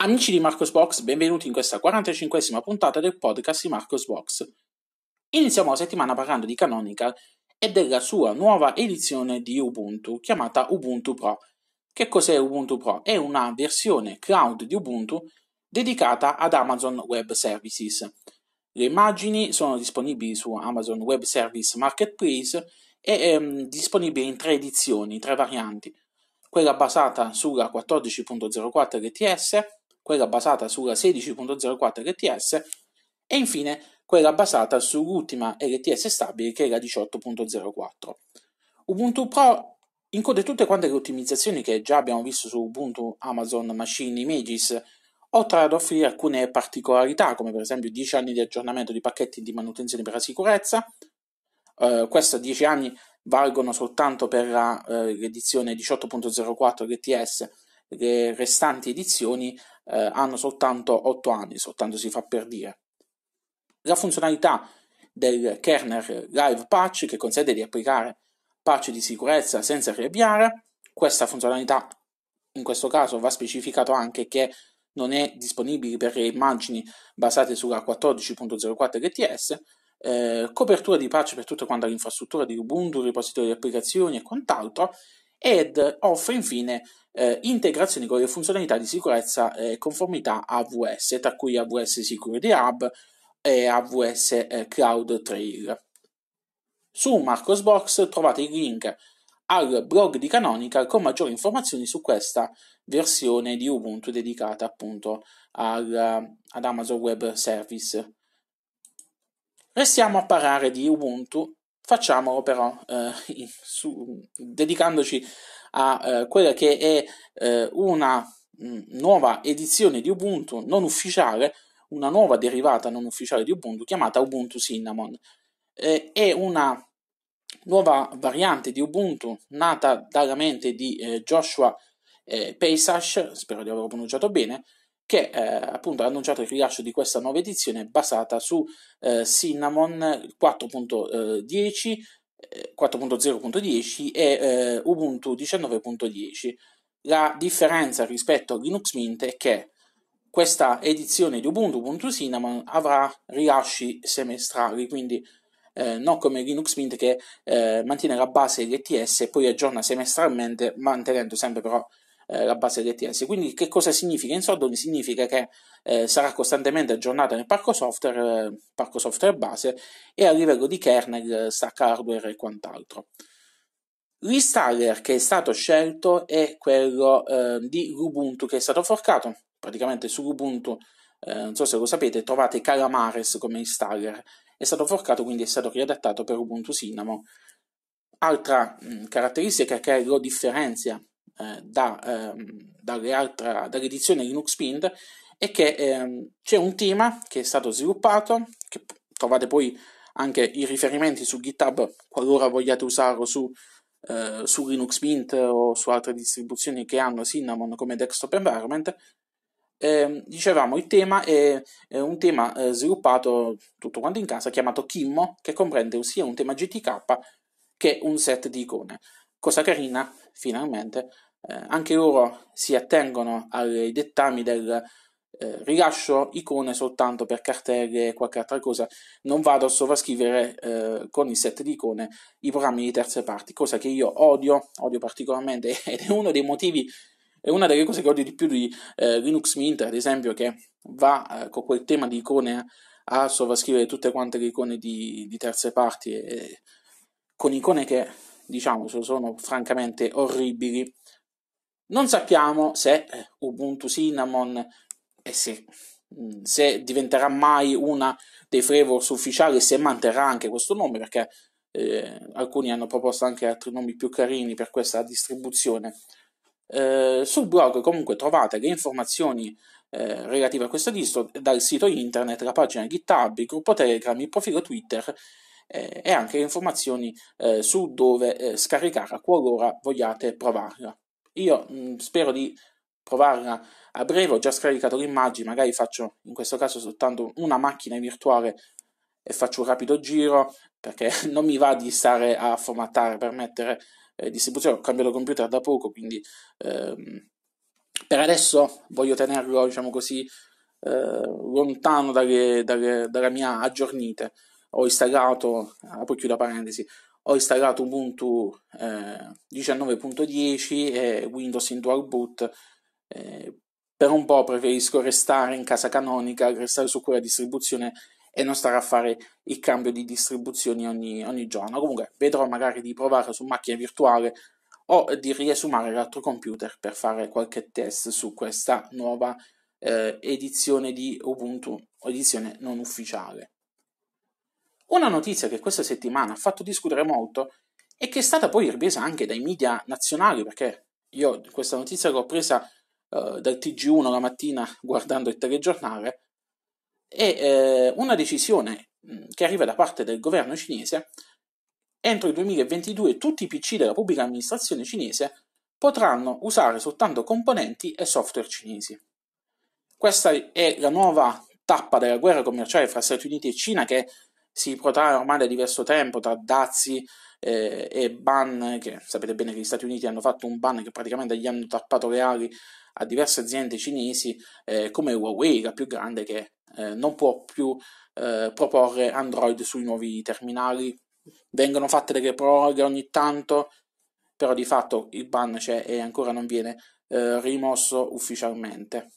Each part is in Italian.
Amici di Marcos Box, benvenuti in questa 45esima puntata del podcast di Marcos Box. Iniziamo la settimana parlando di Canonical e della sua nuova edizione di Ubuntu, chiamata Ubuntu Pro. Che cos'è Ubuntu Pro? È una versione cloud di Ubuntu dedicata ad Amazon Web Services. Le immagini sono disponibili su Amazon Web Service Marketplace e ehm, disponibili in tre edizioni, tre varianti. Quella basata sulla 14.04 LTS, quella basata sulla 16.04 LTS e infine quella basata sull'ultima LTS stabile che è la 18.04. Ubuntu Pro include tutte quante le ottimizzazioni che già abbiamo visto su Ubuntu, Amazon, Machine, Images, oltre ad offrire alcune particolarità come per esempio 10 anni di aggiornamento di pacchetti di manutenzione per la sicurezza, Uh, questi 10 anni valgono soltanto per la, uh, l'edizione 18.04 LTS, le restanti edizioni eh, hanno soltanto 8 anni, soltanto si fa per dire. La funzionalità del kernel Live Patch che consente di applicare patch di sicurezza senza riavviare, questa funzionalità in questo caso va specificato anche che non è disponibile per le immagini basate sulla 14.04 LTS, eh, copertura di patch per tutta l'infrastruttura di Ubuntu, repository di applicazioni e quant'altro, ed offre infine eh, integrazioni con le funzionalità di sicurezza e conformità AWS, tra cui AWS Security Hub e AWS eh, Cloud Trail. Su Marcosbox trovate il link al blog di Canonical con maggiori informazioni su questa versione di Ubuntu dedicata appunto al, ad Amazon Web Service. Restiamo a parlare di Ubuntu Facciamolo però eh, su, dedicandoci a eh, quella che è eh, una mh, mm, nuova edizione di Ubuntu non ufficiale, una nuova derivata non ufficiale di Ubuntu chiamata Ubuntu Cinnamon. Eh, è una nuova variante di Ubuntu nata dalla mente di eh, Joshua eh, Paysash, spero di averlo pronunciato bene, che eh, appunto ha annunciato il rilascio di questa nuova edizione basata su eh, Cinnamon 4.10, 4.0.10 eh, e eh, Ubuntu 19.10. La differenza rispetto a Linux Mint è che questa edizione di Ubuntu Ubuntu Cinnamon avrà rilasci semestrali, quindi eh, non come Linux Mint che eh, mantiene la base LTS e poi aggiorna semestralmente, mantenendo sempre però eh, la base DTS. Quindi che cosa significa? In soldoni significa che eh, sarà costantemente aggiornata nel parco software, eh, parco software base e a livello di kernel, eh, stack hardware e quant'altro. L'installer che è stato scelto è quello eh, di Ubuntu che è stato forcato. Praticamente su Ubuntu, eh, non so se lo sapete, trovate Calamares come installer. È stato forcato, quindi è stato riadattato per Ubuntu Cinnamon. Altra mh, mm, caratteristica che lo differenzia eh, da, ehm, altre, dall'edizione Linux Mint è che ehm, c'è un tema che è stato sviluppato, che trovate poi anche i riferimenti su GitHub qualora vogliate usarlo su, eh, su Linux Mint o su altre distribuzioni che hanno Cinnamon come desktop environment. Eh, dicevamo, il tema è, è un tema eh, sviluppato tutto quanto in casa chiamato Kimmo, che comprende sia un tema GTK che un set di icone. Cosa carina, finalmente, eh, anche loro si attengono ai dettami del eh, rilascio icone soltanto per cartelle e qualche altra cosa, non vado a sovrascrivere eh, con il set di icone i programmi di terze parti, cosa che io odio, odio particolarmente ed è uno dei motivi, è una delle cose che odio di più di eh, Linux Mint, ad esempio, che va eh, con quel tema di icone a sovrascrivere tutte quante le icone di, di terze parti, e, con icone che diciamo sono francamente orribili non sappiamo se eh, Ubuntu Cinnamon e se, mm, se diventerà mai una dei flavors ufficiali, se manterrà anche questo nome, perché eh, alcuni hanno proposto anche altri nomi più carini per questa distribuzione. Eh, sul blog comunque trovate le informazioni eh, relative a questo distro dal sito internet, la pagina GitHub, il gruppo Telegram, il profilo Twitter eh, e anche le informazioni eh, su dove scaricare qualora vogliate provarla. Io mh, mm, spero di provarla a breve, ho già scaricato l'immagine, magari faccio in questo caso soltanto una macchina virtuale e faccio un rapido giro perché non mi va di stare a formattare per mettere eh, distribuzione, ho cambiato computer da poco, quindi ehm, per adesso voglio tenerlo, diciamo così, eh, lontano dalle, dalle, dalle mie aggiornite. Ho installato, apro ah, chiudo parentesi, ho installato Ubuntu eh, 19.10 e Windows in dual boot. Eh, per un po' preferisco restare in casa canonica, restare su quella distribuzione e non stare a fare il cambio di distribuzioni ogni, ogni giorno. Comunque vedrò magari di provare su macchina virtuale o di riesumare l'altro computer per fare qualche test su questa nuova eh, edizione di Ubuntu, edizione non ufficiale. Una notizia che questa settimana ha fatto discutere molto e che è stata poi ripresa anche dai media nazionali, perché io questa notizia l'ho presa eh, dal TG1 la mattina guardando il telegiornale, è eh, una decisione mm, che arriva da parte del governo cinese entro il 2022 tutti i PC della pubblica amministrazione cinese potranno usare soltanto componenti e software cinesi. Questa è la nuova tappa della guerra commerciale fra Stati Uniti e Cina che si protrae ormai da diverso tempo tra dazi eh, e ban, che sapete bene che gli Stati Uniti hanno fatto un ban che praticamente gli hanno tappato le ali a diverse aziende cinesi eh, come Huawei, la più grande, che eh, non può più eh, proporre Android sui nuovi terminali. Vengono fatte delle proroghe ogni tanto, però di fatto il ban c'è e ancora non viene eh, rimosso ufficialmente.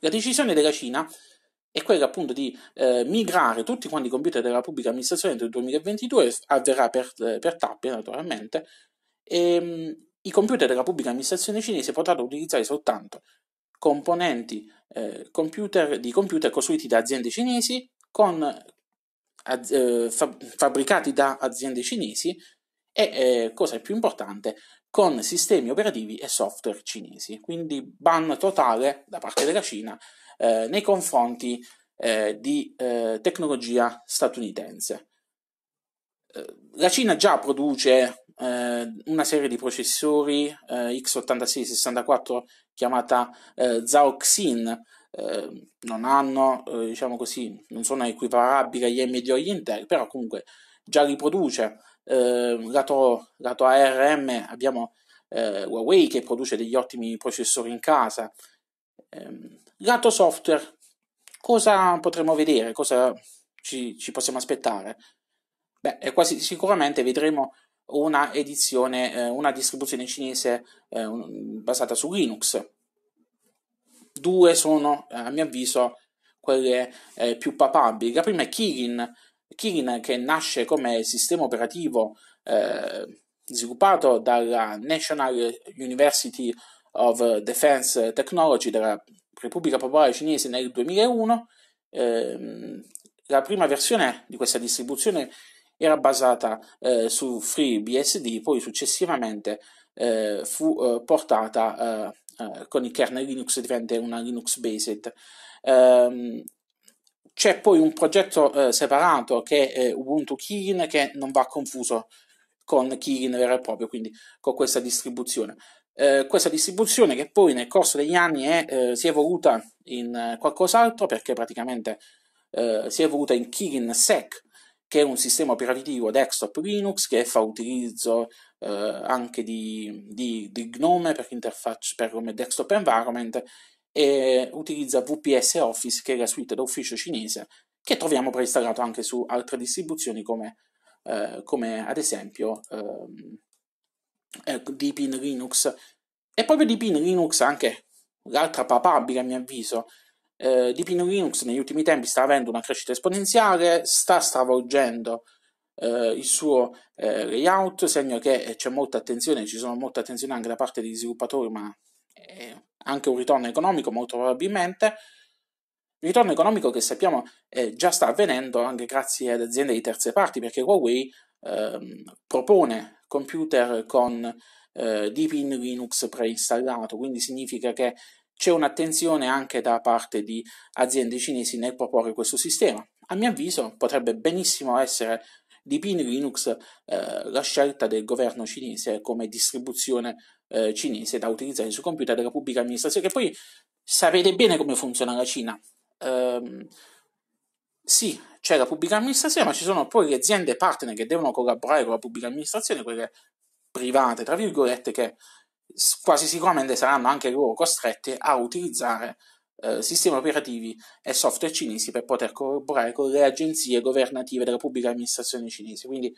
La decisione della Cina è quella appunto di eh, migrare tutti quanti i computer della pubblica amministrazione del 2022, avverrà per, per tappe naturalmente, e, ehm, mh, i computer della pubblica amministrazione cinese potranno utilizzare soltanto componenti eh, computer, di computer costruiti da aziende cinesi, con, az, eh, fabbricati da aziende cinesi e, eh, cosa più importante, con sistemi operativi e software cinesi. Quindi ban totale da parte della Cina eh, nei confronti eh, di eh, tecnologia statunitense. Eh, la Cina già produce una serie di processori x86-64 chiamata eh, Zauxin, non hanno, diciamo così, non sono equiparabili agli AMD o agli Intel, però comunque già li produce. lato, lato ARM abbiamo eh, Huawei che produce degli ottimi processori in casa, ehm, Lato software, cosa potremo vedere? Cosa ci, ci possiamo aspettare? Beh, eh, quasi sicuramente vedremo una edizione, eh, una distribuzione cinese eh, basata su Linux. Due sono, eh, a mio avviso, quelle eh, più papabili. La prima è Kirin, Kirin che nasce come sistema operativo eh, sviluppato dalla National University of Defense Technology della Repubblica Popolare Cinese nel 2001. Ehm, la prima versione di questa distribuzione era basata eh, su FreeBSD, poi successivamente eh, fu eh, portata eh, eh, con il kernel Linux, diventa una Linux based. Ehm, c'è poi un progetto eh, separato che è Ubuntu Kirin che non va confuso con Kirin vero e proprio, quindi con questa distribuzione. Eh, questa distribuzione che poi nel corso degli anni è, eh, si è evoluta in eh, qualcos'altro perché praticamente eh, si è evoluta in Kirin Sec, che è un sistema operativo desktop Linux che fa utilizzo eh, anche di, di, di Gnome per interfaccia per come desktop environment e utilizza VPS Office che è la suite d'ufficio cinese che troviamo preinstallato anche su altre distribuzioni come, eh, come ad esempio ehm, eh, ecco, DP in Linux. E proprio DP in Linux anche l'altra papabile a mio avviso. Eh, DP in Linux negli ultimi tempi sta avendo una crescita esponenziale, sta stravolgendo eh, il suo eh, layout, segno che eh, c'è molta attenzione, ci sono molte attenzioni anche da parte degli sviluppatori, ma eh, anche un ritorno economico molto probabilmente. ritorno economico che sappiamo eh, già sta avvenendo anche grazie ad aziende di terze parti, perché Huawei ehm, propone computer con eh, Deepin Linux preinstallato, quindi significa che c'è un'attenzione anche da parte di aziende cinesi nel proporre questo sistema. A mio avviso potrebbe benissimo essere Deepin Linux eh, la scelta del governo cinese come distribuzione eh, cinese da utilizzare sul computer della pubblica amministrazione, che poi sapete bene come funziona la Cina. Um, sì, c'è cioè, la pubblica amministrazione, ma ci sono poi le aziende partner che devono collaborare con la pubblica amministrazione, quelle private, tra virgolette, che quasi sicuramente saranno anche loro costrette a utilizzare eh, sistemi operativi e software cinesi per poter collaborare con le agenzie governative della pubblica amministrazione cinese. Quindi,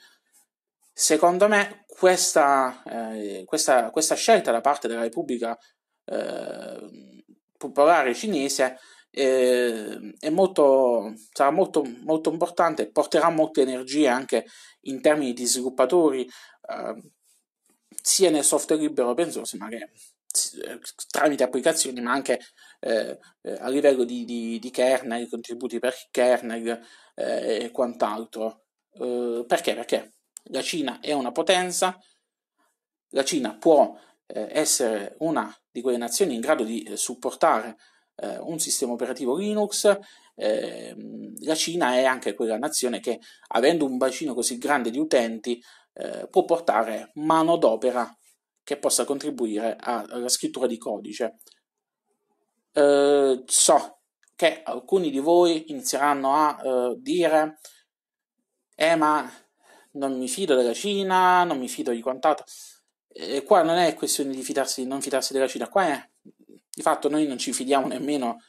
secondo me, questa, eh, questa, questa scelta da parte della Repubblica eh, Popolare Cinese eh, è molto, sarà molto, molto importante, porterà molte energie anche in termini di sviluppatori, eh, sia nel software libero open source, ma che eh, tramite applicazioni, ma anche eh, eh, a livello di, di, di, kernel, contributi per kernel eh, e quant'altro. Eh, perché? Perché la Cina è una potenza, la Cina può eh, essere una di quelle nazioni in grado di supportare eh, un sistema operativo Linux, eh, la Cina è anche quella nazione che, avendo un bacino così grande di utenti, eh, può portare mano d'opera che possa contribuire alla scrittura di codice. Eh, so che alcuni di voi inizieranno a eh, dire: Eh, ma non mi fido della Cina, non mi fido di quant'altro. E eh, qua non è questione di fidarsi, non fidarsi della Cina, qua è di fatto noi non ci fidiamo nemmeno,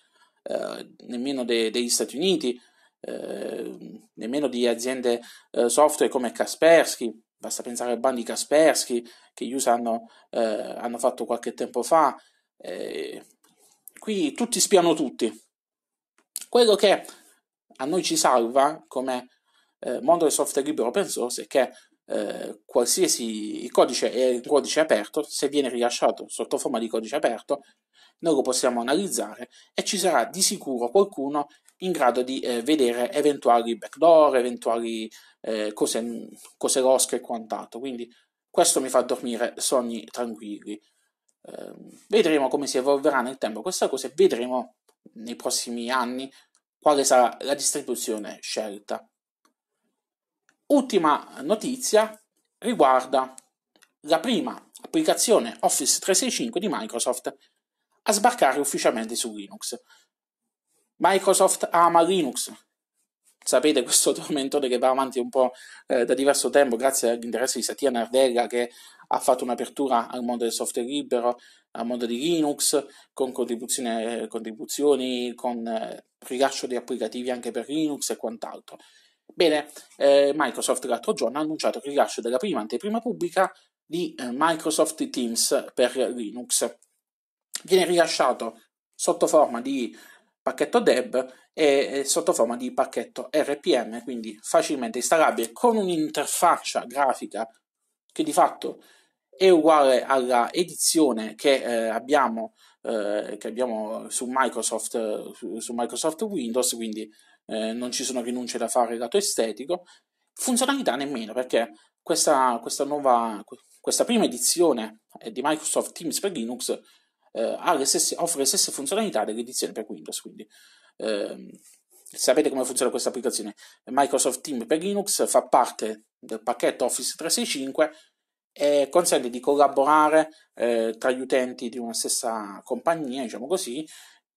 eh, nemmeno de- degli Stati Uniti, eh, nemmeno di aziende eh, software come Kaspersky, basta pensare al bandi Kaspersky che gli USA hanno, eh, hanno fatto qualche tempo fa. Eh, qui tutti spiano tutti. Quello che a noi ci salva come eh, mondo del software libero open source è che eh, qualsiasi codice è un codice aperto, se viene rilasciato sotto forma di codice aperto, noi lo possiamo analizzare e ci sarà di sicuro qualcuno in grado di eh, vedere eventuali backdoor, eventuali eh, cose, cose losche e quant'altro. Quindi questo mi fa dormire sogni tranquilli. Eh, vedremo come si evolverà nel tempo questa cosa e vedremo nei prossimi anni quale sarà la distribuzione scelta. Ultima notizia riguarda la prima applicazione Office 365 di Microsoft a sbarcare ufficialmente su Linux. Microsoft ama Linux. Sapete questo tormentone che va avanti un po' eh, da diverso tempo grazie all'interesse di Satya Nardella che ha fatto un'apertura al mondo del software libero, al mondo di Linux, con contribuzioni, contribuzioni con eh, rilascio di applicativi anche per Linux e quant'altro. Bene, eh, Microsoft l'altro giorno ha annunciato il rilascio della prima anteprima pubblica di eh, Microsoft Teams per Linux viene rilasciato sotto forma di pacchetto deb e sotto forma di pacchetto RPM, quindi facilmente installabile con un'interfaccia grafica che di fatto è uguale alla edizione che, eh, abbiamo, eh, che abbiamo, su, Microsoft, su, Microsoft Windows, quindi eh, non ci sono rinunce da fare lato estetico, funzionalità nemmeno perché questa, questa, nuova, questa prima edizione eh, di Microsoft Teams per Linux eh, le stesse, offre le stesse funzionalità dell'edizione per Windows. Quindi ehm, sapete come funziona questa applicazione. Microsoft Teams per Linux fa parte del pacchetto Office 365 e consente di collaborare eh, tra gli utenti di una stessa compagnia, diciamo così,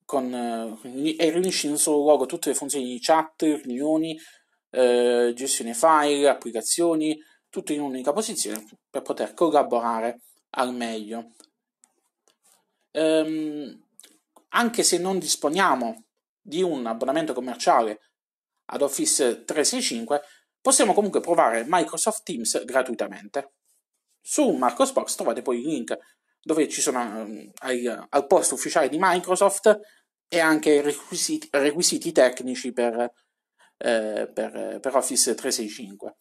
con, eh, e riunisce in un solo luogo tutte le funzioni di chat, riunioni, eh, gestione file, applicazioni, tutto in un'unica posizione per poter collaborare al meglio ehm, anche se non disponiamo di un abbonamento commerciale ad Office 365, possiamo comunque provare Microsoft Teams gratuitamente. Su Marcosbox trovate poi il link dove ci sono ehm, al, al post ufficiale di Microsoft e anche i requisiti, requisiti tecnici per, eh, per, per, Office 365.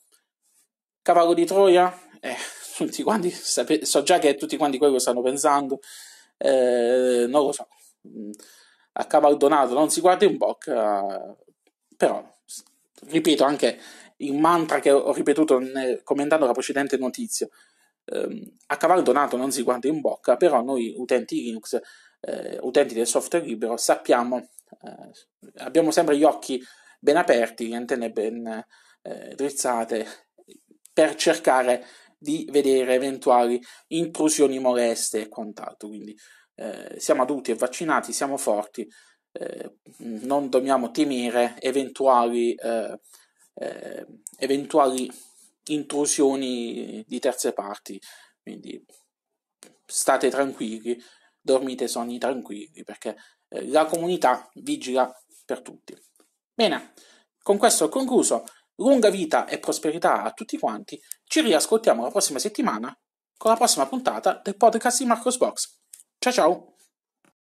Cavallo di Troia? Eh, tutti quanti, so già che tutti quanti quello stanno pensando, eh, non lo so, mm, a accavaldonato, non si guarda in bocca, però ripeto anche il mantra che ho ripetuto nel, commentando la precedente notizia, eh, accavaldonato non si guarda in bocca, però noi utenti Linux, eh, utenti del software libero, sappiamo, eh, abbiamo sempre gli occhi ben aperti, le antenne ben eh, drizzate per cercare di vedere eventuali intrusioni moleste e quant'altro. Quindi eh, siamo adulti e vaccinati, siamo forti, eh, non dobbiamo temere eventuali, eh, eh eventuali intrusioni di terze parti. Quindi state tranquilli, dormite sonni tranquilli perché eh, la comunità vigila per tutti. Bene, con questo ho concluso. Lunga vita e prosperità a tutti quanti, ci riascoltiamo la prossima settimana con la prossima puntata del podcast di Marcos Box. Ciao ciao!